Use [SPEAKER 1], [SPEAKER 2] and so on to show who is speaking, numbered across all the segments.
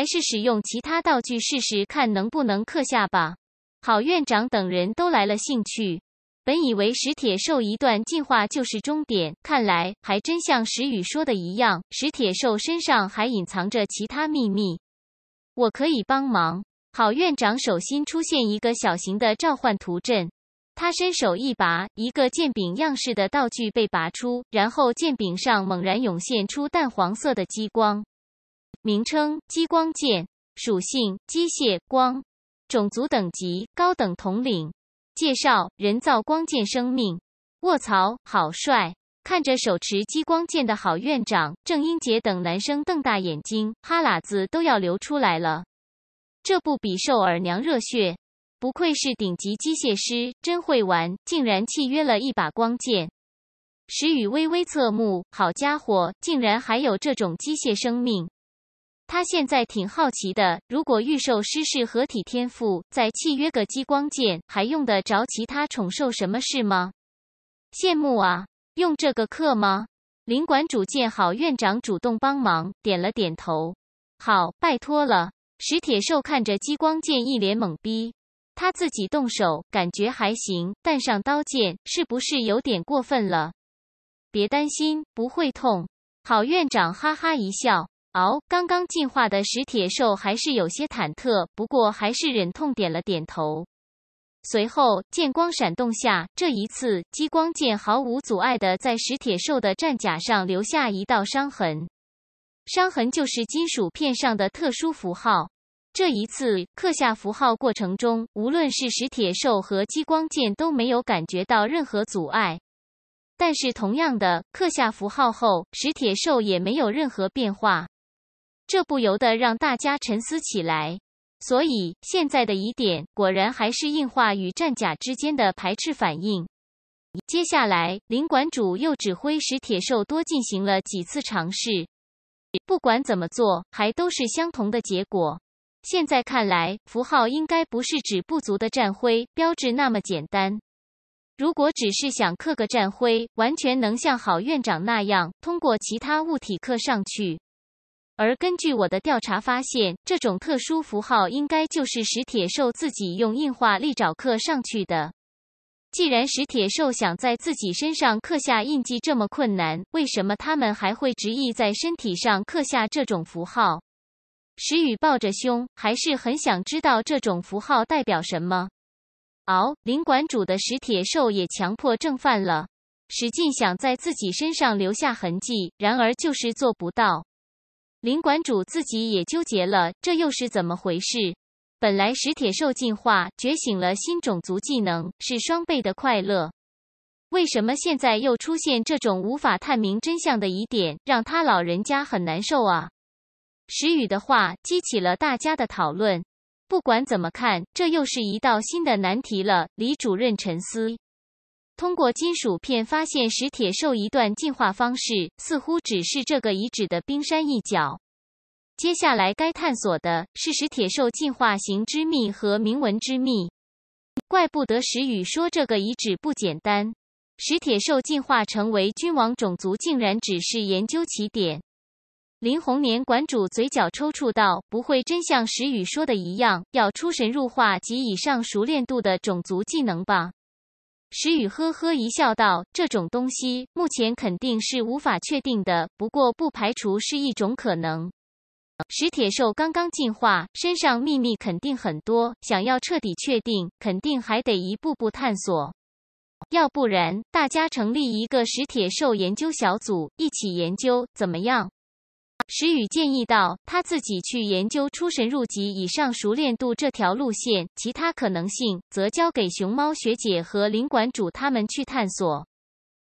[SPEAKER 1] 还是使用其他道具试试看能不能刻下吧。郝院长等人都来了兴趣。本以为石铁兽一段进化就是终点，看来还真像石宇说的一样，石铁兽身上还隐藏着其他秘密。我可以帮忙。郝院长手心出现一个小型的召唤图阵，他伸手一拔，一个剑柄样式的道具被拔出，然后剑柄上猛然涌现出淡黄色的激光。名称：激光剑，属性：机械光，种族等级：高等统领。介绍：人造光剑生命。卧槽，好帅！看着手持激光剑的好院长郑英杰等男生瞪大眼睛，哈喇子都要流出来了。这不比兽耳娘热血？不愧是顶级机械师，真会玩，竟然契约了一把光剑。石宇微微侧目，好家伙，竟然还有这种机械生命。他现在挺好奇的，如果御兽师是合体天赋，再契约个激光剑，还用得着其他宠兽什么事吗？羡慕啊！用这个课吗？林馆主见郝院长主动帮忙，点了点头。好，拜托了。石铁兽看着激光剑，一脸懵逼。他自己动手感觉还行，但上刀剑是不是有点过分了？别担心，不会痛。郝院长哈哈一笑。刚刚进化的石铁兽还是有些忐忑，不过还是忍痛点了点头。随后，剑光闪动下，这一次激光剑毫无阻碍的在石铁兽的战甲上留下一道伤痕。伤痕就是金属片上的特殊符号。这一次刻下符号过程中，无论是石铁兽和激光剑都没有感觉到任何阻碍。但是，同样的刻下符号后，石铁兽也没有任何变化。这不由得让大家沉思起来。所以现在的疑点果然还是硬化与战甲之间的排斥反应。接下来，林馆主又指挥史铁兽多进行了几次尝试，不管怎么做，还都是相同的结果。现在看来，符号应该不是指不足的战徽标志那么简单。如果只是想刻个战徽，完全能像郝院长那样通过其他物体刻上去。而根据我的调查发现，这种特殊符号应该就是石铁兽自己用硬化利爪刻上去的。既然石铁兽想在自己身上刻下印记这么困难，为什么他们还会执意在身体上刻下这种符号？石宇抱着胸，还是很想知道这种符号代表什么。嗷！林馆主的石铁兽也强迫症犯了，使劲想在自己身上留下痕迹，然而就是做不到。林馆主自己也纠结了，这又是怎么回事？本来石铁兽进化觉醒了新种族技能，是双倍的快乐，为什么现在又出现这种无法探明真相的疑点，让他老人家很难受啊？石宇的话激起了大家的讨论，不管怎么看，这又是一道新的难题了。李主任沉思。通过金属片发现石铁兽一段进化方式，似乎只是这个遗址的冰山一角。接下来该探索的是石铁兽进化型之秘和铭文之秘。怪不得石宇说这个遗址不简单，石铁兽进化成为君王种族竟然只是研究起点。林红年馆主嘴角抽搐道：“不会真像石宇说的一样，要出神入化及以上熟练度的种族技能吧？”石宇呵呵一笑，道：“这种东西目前肯定是无法确定的，不过不排除是一种可能。石铁兽刚刚进化，身上秘密肯定很多，想要彻底确定，肯定还得一步步探索。要不然，大家成立一个石铁兽研究小组，一起研究，怎么样？”石宇建议道：“他自己去研究出神入级以上熟练度这条路线，其他可能性则交给熊猫学姐和领馆主他们去探索。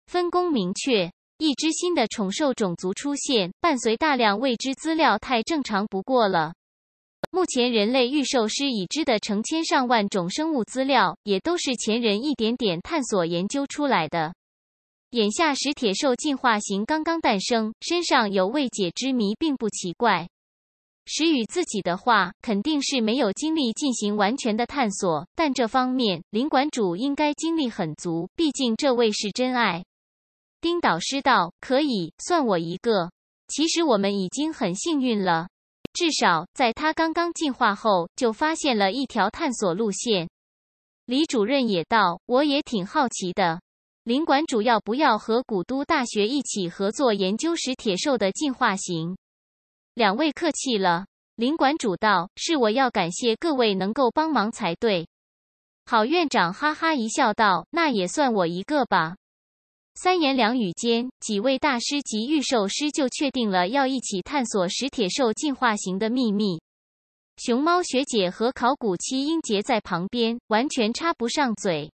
[SPEAKER 1] 分工明确，一只新的宠兽种族出现，伴随大量未知资料，太正常不过了。目前人类御兽师已知的成千上万种生物资料，也都是前人一点点探索研究出来的。眼下石铁兽进化型刚刚诞生，身上有未解之谜，并不奇怪。石宇自己的话，肯定是没有精力进行完全的探索，但这方面林馆主应该精力很足，毕竟这位是真爱。丁导师道：“可以算我一个。”其实我们已经很幸运了，至少在他刚刚进化后就发现了一条探索路线。李主任也道：“我也挺好奇的。”林馆主要不要和古都大学一起合作研究石铁兽的进化型？两位客气了，林馆主道：“是我要感谢各位能够帮忙才对。”郝院长哈哈一笑道：“那也算我一个吧。”三言两语间，几位大师及御兽师就确定了要一起探索石铁兽进化型的秘密。熊猫学姐和考古七英杰在旁边完全插不上嘴。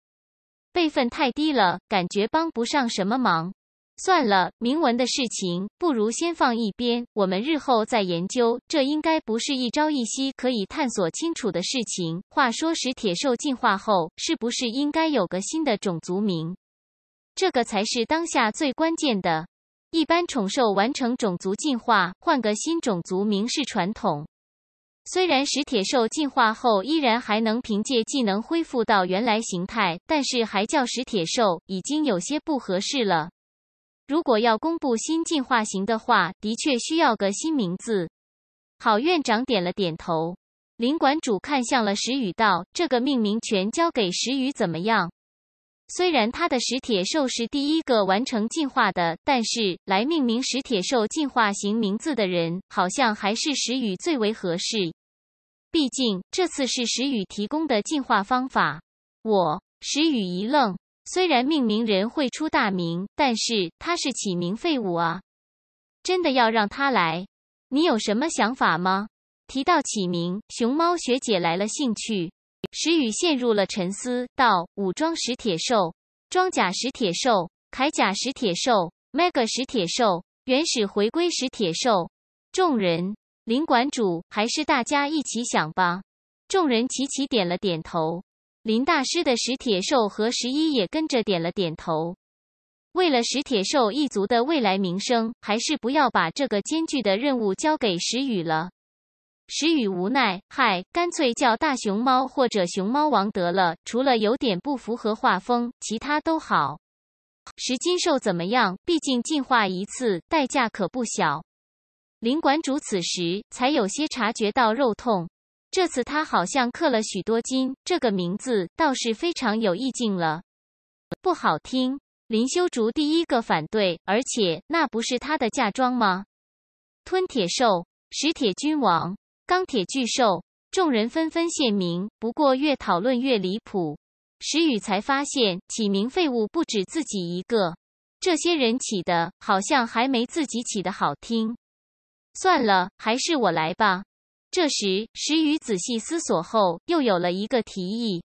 [SPEAKER 1] 辈分太低了，感觉帮不上什么忙。算了，铭文的事情不如先放一边，我们日后再研究。这应该不是一朝一夕可以探索清楚的事情。话说，史铁兽进化后，是不是应该有个新的种族名？这个才是当下最关键的。一般宠兽完成种族进化，换个新种族名是传统。虽然石铁兽进化后依然还能凭借技能恢复到原来形态，但是还叫石铁兽已经有些不合适了。如果要公布新进化型的话，的确需要个新名字。郝院长点了点头，林馆主看向了石宇，道：“这个命名权交给石宇怎么样？”虽然他的石铁兽是第一个完成进化的，但是来命名石铁兽进化型名字的人，好像还是石宇最为合适。毕竟这次是石宇提供的进化方法。我，石宇一愣。虽然命名人会出大名，但是他是起名废物啊！真的要让他来？你有什么想法吗？提到起名，熊猫学姐来了兴趣。石宇陷入了沉思。到武装石铁兽、装甲石铁兽、铠甲石铁兽、mega 石铁兽、原始回归石铁兽。众人，林馆主，还是大家一起想吧。众人齐齐点了点头。林大师的石铁兽和十一也跟着点了点头。为了石铁兽一族的未来名声，还是不要把这个艰巨的任务交给石宇了。石宇无奈，嗨，干脆叫大熊猫或者熊猫王得了，除了有点不符合画风，其他都好。石金兽怎么样？毕竟进化一次代价可不小。林馆主此时才有些察觉到肉痛，这次他好像刻了许多金，这个名字倒是非常有意境了，不好听。林修竹第一个反对，而且那不是他的嫁妆吗？吞铁兽，石铁君王。钢铁巨兽，众人纷纷献名。不过越讨论越离谱，石宇才发现起名废物不止自己一个。这些人起的好像还没自己起的好听。算了，还是我来吧。这时，石宇仔细思索后，又有了一个提议。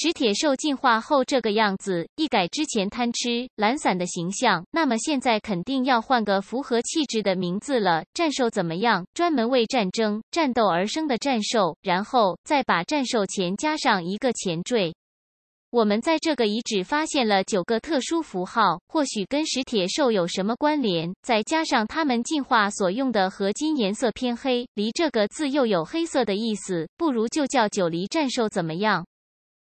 [SPEAKER 1] 石铁兽进化后这个样子，一改之前贪吃懒散的形象，那么现在肯定要换个符合气质的名字了。战兽怎么样？专门为战争战斗而生的战兽，然后再把战兽前加上一个前缀。我们在这个遗址发现了九个特殊符号，或许跟石铁兽有什么关联。再加上它们进化所用的合金颜色偏黑，离这个字又有黑色的意思，不如就叫九黎战兽，怎么样？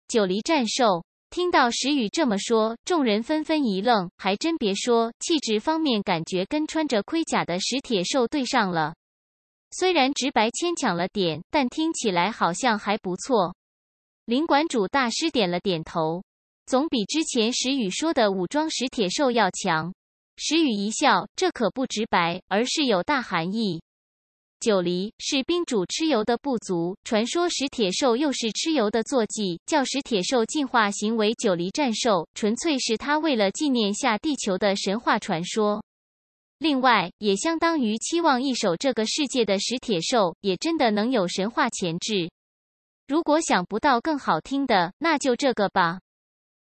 [SPEAKER 1] 九黎战兽听到石雨这么说，众人纷纷一愣。还真别说，气质方面感觉跟穿着盔甲的石铁兽对上了。虽然直白牵强了点，但听起来好像还不错。林馆主大师点了点头，总比之前石雨说的武装石铁兽要强。石雨一笑，这可不直白，而是有大含义。九黎是冰主蚩尤的部族，传说石铁兽又是蚩尤的坐骑。叫石铁兽进化行为九黎战兽，纯粹是他为了纪念下地球的神话传说。另外，也相当于期望一手这个世界的石铁兽也真的能有神话潜质。如果想不到更好听的，那就这个吧。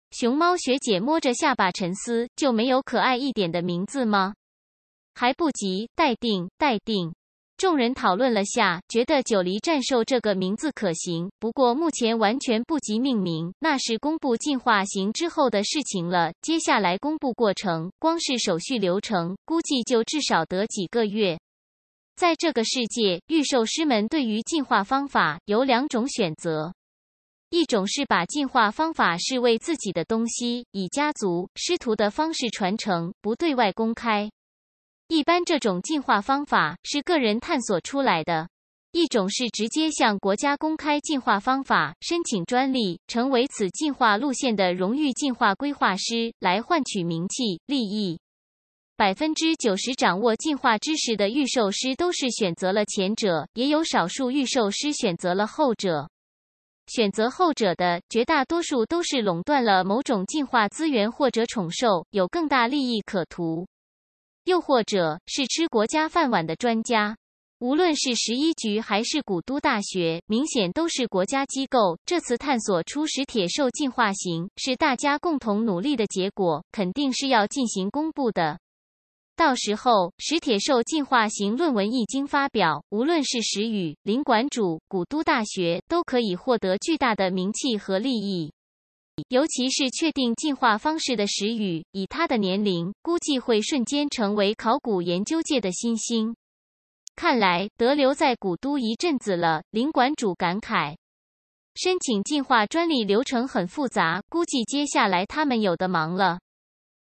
[SPEAKER 1] 熊猫学姐摸着下巴沉思：就没有可爱一点的名字吗？还不及待定，待定。众人讨论了下，觉得“九黎战兽”这个名字可行，不过目前完全不及命名，那是公布进化型之后的事情了。接下来公布过程，光是手续流程，估计就至少得几个月。在这个世界，御兽师们对于进化方法有两种选择，一种是把进化方法视为自己的东西，以家族、师徒的方式传承，不对外公开。一般这种进化方法是个人探索出来的，一种是直接向国家公开进化方法，申请专利，成为此进化路线的荣誉进化规划师，来换取名气利益。百分之九十掌握进化知识的预兽师都是选择了前者，也有少数预兽师选择了后者。选择后者的绝大多数都是垄断了某种进化资源或者宠兽，有更大利益可图。又或者是吃国家饭碗的专家，无论是十一局还是古都大学，明显都是国家机构。这次探索出石铁兽进化型，是大家共同努力的结果，肯定是要进行公布的。到时候，石铁兽进化型论文一经发表，无论是石宇、林馆主、古都大学，都可以获得巨大的名气和利益。尤其是确定进化方式的石宇，以他的年龄，估计会瞬间成为考古研究界的新星。看来得留在古都一阵子了，林馆主感慨。申请进化专利流程很复杂，估计接下来他们有的忙了。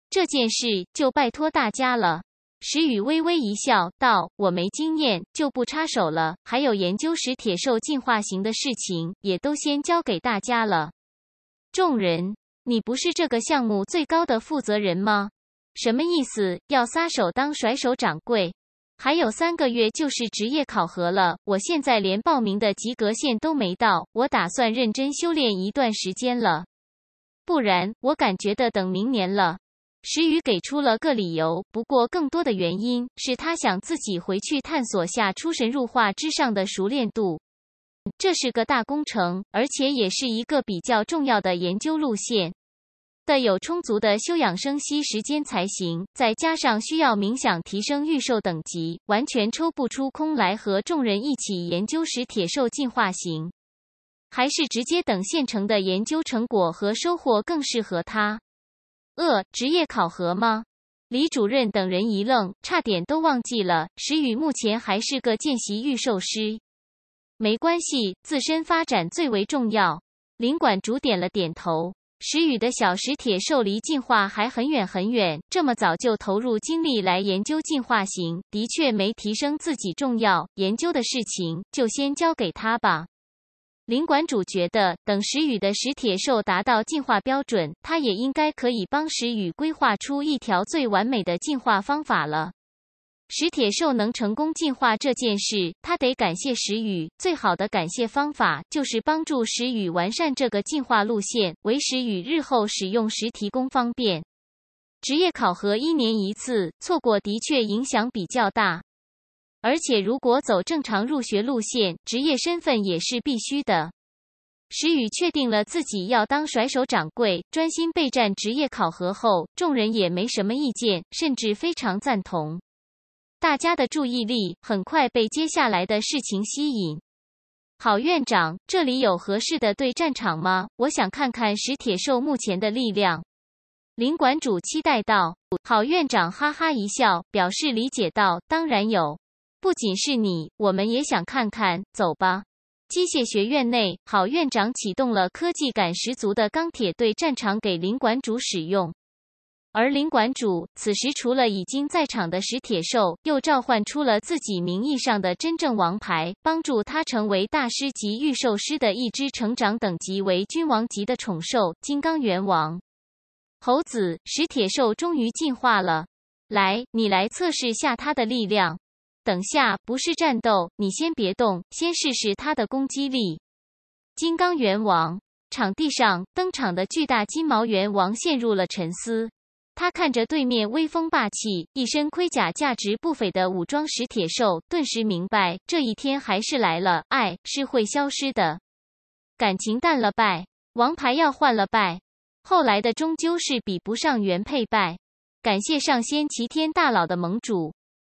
[SPEAKER 1] 这件事就拜托大家了。石宇微微一笑，道：“我没经验，就不插手了。还有研究史铁兽进化型的事情，也都先交给大家了。”众人，你不是这个项目最高的负责人吗？什么意思，要撒手当甩手掌柜？还有三个月就是职业考核了，我现在连报名的及格线都没到，我打算认真修炼一段时间了，不然我感觉得等明年了。石宇给出了个理由，不过更多的原因是他想自己回去探索下出神入化之上的熟练度。这是个大工程，而且也是一个比较重要的研究路线，得有充足的休养生息时间才行。再加上需要冥想提升预售等级，完全抽不出空来和众人一起研究石铁兽进化型，还是直接等现成的研究成果和收获更适合他。呃，职业考核吗？李主任等人一愣，差点都忘记了，石宇目前还是个见习预售师。没关系，自身发展最为重要。林馆主点了点头。石宇的小石铁兽离进化还很远很远，这么早就投入精力来研究进化型，的确没提升自己重要。研究的事情就先交给他吧。林馆主觉得，等石宇的石铁兽达到进化标准，他也应该可以帮石宇规划出一条最完美的进化方法了。石铁兽能成功进化这件事，他得感谢石宇。最好的感谢方法就是帮助石宇完善这个进化路线，为石宇日后使用时提供方便。职业考核一年一次，错过的确影响比较大。而且如果走正常入学路线，职业身份也是必须的。石宇确定了自己要当甩手掌柜，专心备战职业考核后，众人也没什么意见，甚至非常赞同。大家的注意力很快被接下来的事情吸引。郝院长，这里有合适的对战场吗？我想看看史铁兽目前的力量。林馆主期待道。郝院长哈哈一笑，表示理解道：“当然有，不仅是你，我们也想看看。走吧。”机械学院内，郝院长启动了科技感十足的钢铁对战场给林馆主使用。而林馆主此时除了已经在场的石铁兽，又召唤出了自己名义上的真正王牌，帮助他成为大师级御兽师的一只成长等级为君王级的宠兽——金刚猿王猴子石铁兽终于进化了。来，你来测试下它的力量。等下不是战斗，你先别动，先试试它的攻击力。金刚猿王场地上登场的巨大金毛猿王陷入了沉思。他看着对面威风霸气、一身盔甲、价值不菲的武装石铁兽，顿时明白这一天还是来了。爱是会消失的，感情淡了败，王牌要换了败，后来的终究是比不上原配败。感谢上仙齐天大佬的盟主。